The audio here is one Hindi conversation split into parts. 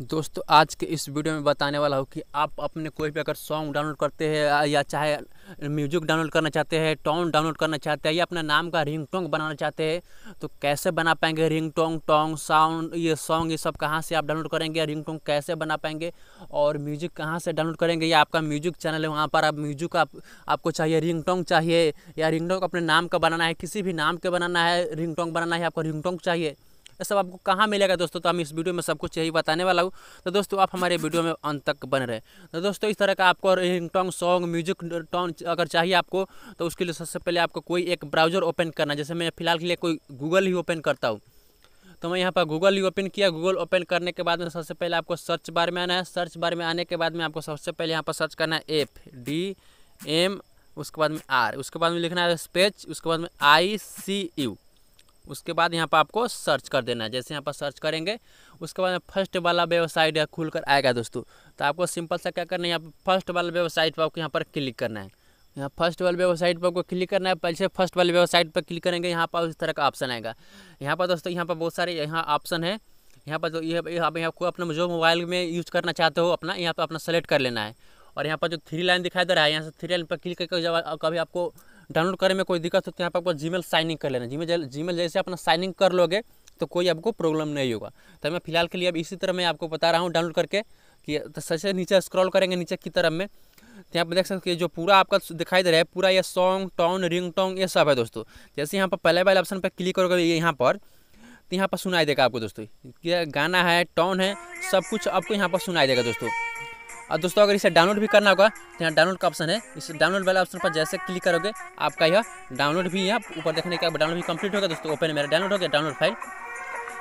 दोस्तों आज के इस वीडियो में बताने वाला हूँ कि आप अपने कोई भी अगर सॉन्ग डाउनलोड करते हैं या चाहे म्यूजिक डाउनलोड करना चाहते हैं टोन डाउनलोड करना चाहते हैं या अपने नाम का रिंग टोंग बनाना चाहते हैं तो कैसे बना पाएंगे रिंग टोंग टोंग साउंड ये सॉन्ग ये सब कहाँ से आप डाउनलोड करेंगे रिंग टोंग कैसे बना पाएंगे और म्यूजिक कहाँ से डाउनलोड करेंगे या आपका म्यूजिक चैनल है वहाँ पर आप म्यूजिक आप, आपको चाहिए रिंग टोंग चाहिए या रिंग टोंग अपने नाम का बनाना है किसी भी नाम का बनाना है रिंग टोंग बनाना है आपको रिंग टोंग चाहिए तो सब आपको कहाँ मिलेगा दोस्तों तो हम इस वीडियो में सब कुछ यही बताने वाला हूँ तो दोस्तों आप हमारे वीडियो में अंत तक बन रहे तो दोस्तों इस तरह का आपको रिंगटोंग सॉन्ग म्यूजिक टोंग अगर चाहिए आपको तो उसके लिए सबसे पहले आपको कोई एक ब्राउज़र ओपन करना जैसे मैं फिलहाल के लिए कोई गूगल ही ओपन करता हूँ तो मैं यहाँ पर गूगल ही ओपन किया गूगल ओपन करने के बाद में सबसे पहले आपको सर्च बार में आना है सर्च बार में आने के बाद में आपको सबसे पहले यहाँ पर सर्च करना है एफ डी एम उसके बाद में आर उसके बाद में लिखना है स्पेच उसके बाद में आई सी यू उसके बाद यहाँ पर आपको सर्च कर देना है जैसे यहाँ पर सर्च करेंगे उसके बाद फर्स्ट वाला वेबसाइट खुल कर आएगा दोस्तों तो आपको सिंपल सा क्या करना है यहाँ पर फर्स्ट वाला वेबसाइट पर आपको यहाँ पर क्लिक करना है यहाँ फर्स्ट वाली वेबसाइट पर आपको क्लिक करना है पहले फर्स्ट वाली वेबसाइट पर क्लिक करेंगे यहाँ पर उस तरह का ऑप्शन आएगा यहाँ पर दोस्तों यहाँ पर बहुत सारे यहाँ ऑप्शन है यहाँ पर जो ये आप यहाँ को अपने जो मोबाइल में यूज़ करना चाहते हो अपना यहाँ पर अपना सेलेक्ट कर लेना है और यहाँ पर जो थ्री लाइन दिखाई दे रहा है यहाँ से थ्री लाइन पर क्लिक करके जब कभी आपको डाउनलोड करने में कोई दिक्कत हो तो यहाँ पर आपको जीमेल साइनिंग कर लेना जीमेल जीमेल जैसे अपना साइनिंग कर लोगे तो कोई आपको प्रॉब्लम नहीं होगा तो मैं फिलहाल के लिए अब इसी तरह मैं आपको बता रहा हूँ डाउनलोड करके कि तो सबसे नीचे स्क्रॉल करेंगे नीचे की तरफ में तो यहाँ पर देख सकते हैं जो पूरा आपका दिखाई दे रहा है पूरा ये सॉन्ग टॉन रिंग टोंग ये सब है दोस्तों जैसे यहाँ पर पहले वाले ऑप्शन पर क्लिक करोगे यहाँ पर तो यहाँ पर सुनाई देगा आपको दोस्तों गाना है टोन है सब कुछ आपको यहाँ पर सुनाई देगा दोस्तों और दोस्तों अगर इसे डाउनलोड भी करना होगा तो यहाँ डाउनलोड का ऑप्शन है इस डाउनलोड वाले ऑप्शन पर जैसे क्लिक करोगे आपका यह डाउनलोड भी यहाँ ऊपर देखने के डाउनलोड भी कंप्लीट होगा दोस्तों ओपन मेरा डाउनलोड हो गया डाउनलोड फाइल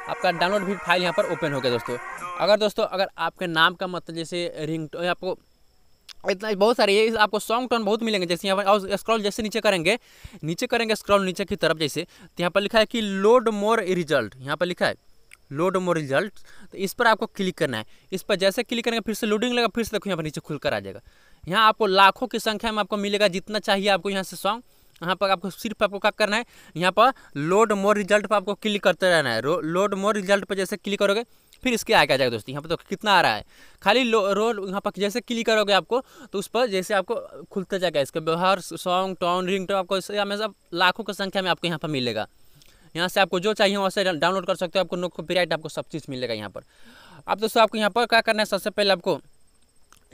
आपका डाउनलोड भी फाइल यहाँ पर ओपन हो गया दोस्तों अगर दोस्तों अगर आपके नाम का मतलब जैसे रिंग आपको इतना बहुत सारे ये आपको सॉन्ग टोन बहुत मिलेंगे जैसे यहाँ पर और स्क्रॉल जैसे नीचे करेंगे नीचे करेंगे स्क्रॉल नीचे की तरफ जैसे तो यहाँ पर लिखा है कि लोड मोर रिजल्ट यहाँ पर लिखा है लोड मोर रिजल्ट तो इस पर आपको क्लिक करना है इस पर जैसे क्लिक करेंगे फिर से लोडिंग लगेगा फिर से देखो यहाँ पर नीचे खुलकर आ जाएगा यहाँ आपको लाखों की संख्या में आपको मिलेगा जितना चाहिए आपको यहाँ से सॉन्ग यहाँ पर आपको सिर्फ आपको क्या करना है यहाँ पर लोड मोर रिजल्ट पर आपको क्लिक करते रहना है लोड मोर रिजल्ट पर जैसे क्लिक करोगे फिर इसके आगे आ जाएगा दोस्तों यहाँ पर तो कितना आ रहा है खाली रोल यहाँ पर जैसे क्लिक करोगे आपको तो उस पर जैसे आपको खुलता जाएगा इसका व्यवहार सॉन्ग टॉन रिंग टॉन आपको हमेशा लाखों की संख्या में आपको यहाँ पर मिलेगा यहाँ से आपको जो चाहिए वहाँ से डाउनलोड कर सकते हो आपको नो राइट आपको सब चीज़ मिलेगा यहाँ पर अब दोस्तों आपको यहाँ पर क्या करना है सबसे पहले आपको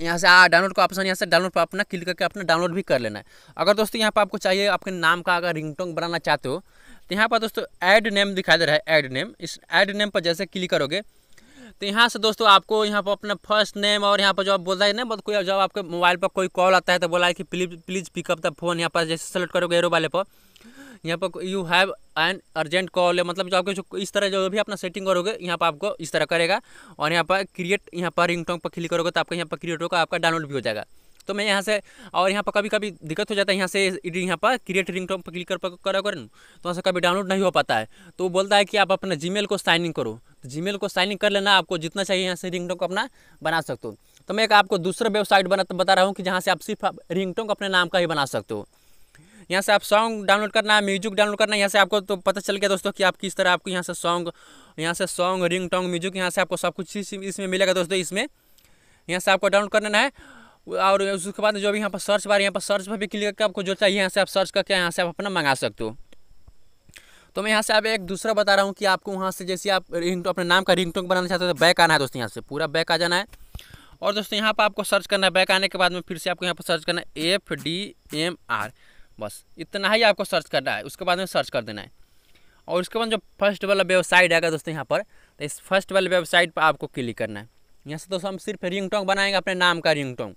यहाँ से आ डाउनलोड का ऑप्शन यहाँ से डाउनलोड पर अपना क्लिक करके अपना डाउनलोड भी कर लेना है अगर दोस्तों यहाँ पर आपको चाहिए आपके नाम का अगर रिंगटोंग बनाना चाहते हो तो यहाँ पर दोस्तों ऐड नेम दिखाई दे रहा है ऐड नेम इस ऐड नेम पर जैसे क्लिक करोगे तो यहाँ से दोस्तों आपको यहाँ पर अपना फर्स्ट नेम और यहाँ पर जो आप बोल रहे हैं ना बहुत मतलब कोई जब आपके मोबाइल पर कोई कॉल आता है तो बोला है कि please please pick up the phone यहाँ पर जैसे सेलेक्ट करोगे एरो वाले पर यहाँ पर you have an urgent call मतलब जो आपके जो इस तरह जो भी अपना सेटिंग करोगे यहाँ पर आपको इस तरह करेगा और यहाँ पर क्रिएट यहाँ पर रिंग पर क्लिक करोगे तो आपका यहाँ पर क्रिएट होगा आपका डाउनलोड भी हो जाएगा तो मैं यहाँ से और यहाँ पर कभी कभी दिक्कत हो जाता है यहाँ से यहाँ पर क्रिएट रिंग पर क्लिक कर करा करें तो वहाँ से कभी डाउनलोड नहीं हो पाता है तो वो बोलता है कि आप अपना जी को साइन इन करो तो जी को साइन इन कर लेना आपको जितना चाहिए यहाँ से रिंग को अपना बना सकते हो तो मैं एक आपको दूसरा वेबसाइट बना बता रहा हूँ कि जहाँ से आप सिर्फ रिंग को अपने नाम का ही बना सकते हो यहाँ से आप सॉन्ग डाउनलोड करना है म्यूजिक डाउनलोड करना है यहाँ से आपको तो पता चल गया दोस्तों कि आप किस तरह आपको यहाँ से सॉन्ग यहाँ से सॉन्ग रिंग टोंग म्यूजिक यहाँ से आपको सब कुछ इसमें मिलेगा दोस्तों इसमें यहाँ से आपको डाउनलोड करना है और उसके बाद जो भी यहाँ पर सर्च बार यहाँ पर सर्च पर भी क्लिक करके आपको जो चाहिए यहाँ से आप सर्च करके यहाँ से आप अपना मंगा सकते हो तो मैं यहाँ से आप एक दूसरा बता रहा हूँ कि आपको वहाँ से जैसे आप रिंग अपने नाम का रिंग टोंग बनाना चाहते हो तो बैक आना है दोस्तों यहाँ से पूरा बैक आ जाना है और दोस्तों यहाँ पर आपको सर्च करना है बैक आने के बाद में फिर से आपको यहाँ पर सर्च करना है एफ डी एम आर बस इतना ही आपको सर्च करना है उसके बाद में सर्च कर देना है और उसके बाद जो फर्स्ट वाला वेबसाइट आएगा दोस्तों यहाँ पर तो इस फर्स्ट वाले वेबसाइट पर आपको क्लिक करना है यहाँ से दोस्तों हम सिर्फ रिंग टोंग बनाएंगे अपने नाम का रिंग टोंग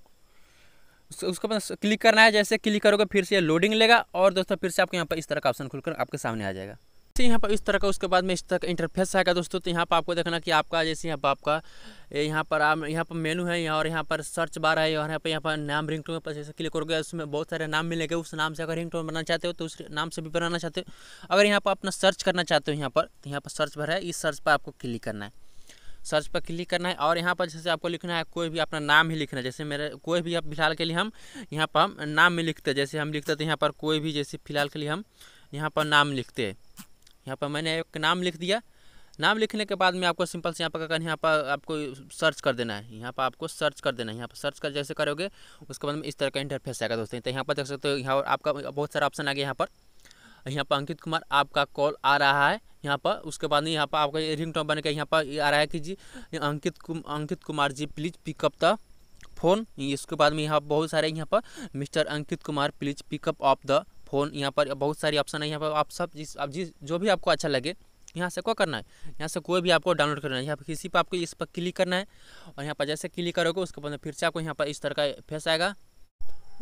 उसके बाद क्लिक करना है जैसे क्लिक करोगे फिर से लोडिंग लेगा और दोस्तों फिर से आपको यहाँ पर इस तरह का ऑप्शन खुलकर आपके सामने आ जाएगा जैसे यहाँ पर इस तरह का उसके बाद में इस तरह का इंटरफेस आएगा दोस्तों तो यहाँ पर आपको देखना कि आपका जैसे यहाँ पर आपका यहाँ पर आप यहाँ पर मेनू है यहाँ और यहाँ पर सर्च बार है और यहाँ पर यहाँ पर नाम रिंग टोन पर जैसे क्लिक करोगे उसमें बहुत सारे नाम मिलेंगे उस नाम से अगर रिंग टोन बनाना चाहते हो तो उस नाम से भी बनाना चाहते हो अगर यहाँ पर अपना सर्च करना चाहते हो यहाँ पर तो यहाँ पर सर्च भर है इस सर्च पर आपको क्लिक करना है सर्च पर क्लिक करना है और यहाँ पर जैसे आपको लिखना है कोई भी अपना नाम ही लिखना है जैसे मेरे कोई भी आप फिलहाल के लिए हम यहाँ पर हम नाम में लिखते हैं जैसे हम लिखते हैं तो यहाँ पर कोई भी जैसे फिलहाल के लिए हम यहाँ पर नाम लिखते हैं यहाँ पर मैंने एक नाम लिख दिया नाम लिखने के बाद में आपको सिंपल से यहाँ पर क्या यहाँ पर आपको सर्च कर देना है यहाँ पर आपको सर्च कर देना है यहाँ पर सर्च कर जैसे करोगे उसके बाद में इस तरह का इंटरफेस आएगा दोस्तों तो यहाँ पर देख सकते हो यहाँ आपका बहुत सारा ऑप्शन आ गया यहाँ पर यहाँ पर अंकित कुमार आपका कॉल आ रहा है यहाँ पर उसके बाद में यहाँ पर आपका रिंग टोन बने के यहाँ पर आ रहा है कि ji Ankit Ankit Kumar ji please pick up the phone इसके बाद में यहाँ बहुत सारे यहाँ पर mister Ankit Kumar please pick up of the phone यहाँ पर बहुत सारी ऑप्शन है यहाँ पर आप सब जिस आप जिस जो भी आपको अच्छा लगे यहाँ से को करना है यहाँ से कोई भी आपको डाउनलोड करना है यहाँ पर किसी पर आपको इस पर क्लिक करना है और यहाँ पर जैसे क्लिक करोगे उसके बाद फिर से आपको यहाँ पर इस तरह का फेस आएगा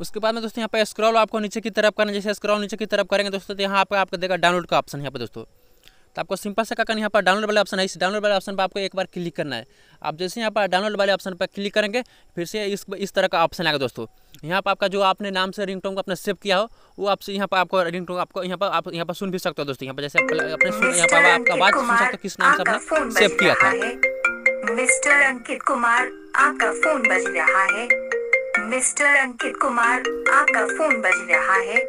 उसके बाद में दोस्तों यहाँ पर स्क्रॉल आपको नीचे की तरफ करना है जैसे स्क्रॉल नीचे की तरफ करेंगे दोस्तों तो यहाँ पर आपको देगा डाउनलोड का ऑप्शन यहाँ पर दोस्तों तो आपको सिंपल से सा काकन यहाँ पर डाउनलोड वाले ऑप्शन है इस डाउनलोड वाले ऑप्शन पर आपको एक बार क्लिक करना है आप जैसे यहाँ पर डाउनलोड वाले ऑप्शन पर क्लिक करेंगे फिर से इस इस तरह का ऑप्शन आएगा दोस्तों यहाँ पर आपका जो आपने नाम से रिंग टोन को अपना सेव किया हो वो आपसे यहाँ पर आपको रिंग आपको यहाँ पर आप यहाँ पर सुन भी सकते हो दोस्तों यहाँ पर जैसे अपने यहाँ पर आपका आवाज़ सुन सकते हो किस नाम से आपने सेव किया था मिस्टर अंकित कुमार आपका फोन बज रहा है मिस्टर अंकित कुमार आपका फोन बज रहा है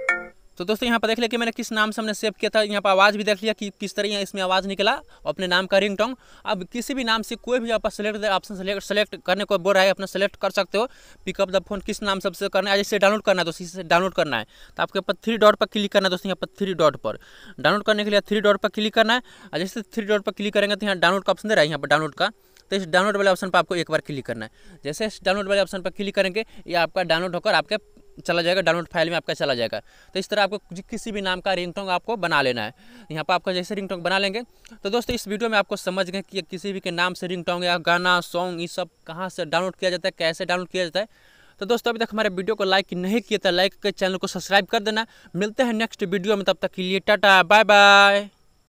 तो दोस्तों यहाँ पर देख लिया कि मैंने किस नाम से हमने सेव किया था यहाँ पर आवाज़ भी देख लिया कि किस तरह इसमें आवाज़ निकला अपने नाम का रिंग टोंग अब किसी भी नाम से कोई भी आप सेलेक्ट ऑप्शन सेलेक्ट सेलेक्ट करने को बोल रहा है अपना सेलेक्ट कर सकते हो पिकअप द फोन किस नाम सबसे करना है जैसे डाउनलोड करना है दोस्तों इसे डाउनलोड करना है तो आपके ऊपर थ्री डॉट पर क्लिक करना है दोस्तों यहाँ पर थ्री डॉट पर डाउनलोड करने के लिए थ्री डॉट पर क्लिक करना है और जैसे थ्री डॉट पर क्लिक करेंगे तो यहाँ डाउनलोड का ऑप्शन दे रहा है यहाँ पर डाउनलोड का तो इस डाउनलोड वाले ऑप्शन पर आपको एक बार क्लिक करना है जैसे इस डाउनलोड वाले ऑप्शन पर क्लिक करेंगे ये आपका डाउनलोड होकर आपके चला जाएगा डाउनलोड फाइल में आपका चला जाएगा तो इस तरह आपको किसी भी नाम का टोंग आपको बना लेना है यहाँ पर आपका जैसे टोंग बना लेंगे तो दोस्तों इस वीडियो में आपको समझ गए कि किसी भी के नाम से रिंगटोन या गाना सॉन्ग ये सब कहाँ से डाउनलोड किया जाता है कैसे डाउनलोड किया जाता है तो दोस्तों अभी तक हमारे वीडियो को लाइक नहीं किया था लाइक के चैनल को सब्सक्राइब कर देना मिलते हैं नेक्स्ट वीडियो में तब तक के लिए टाटा बाय बाय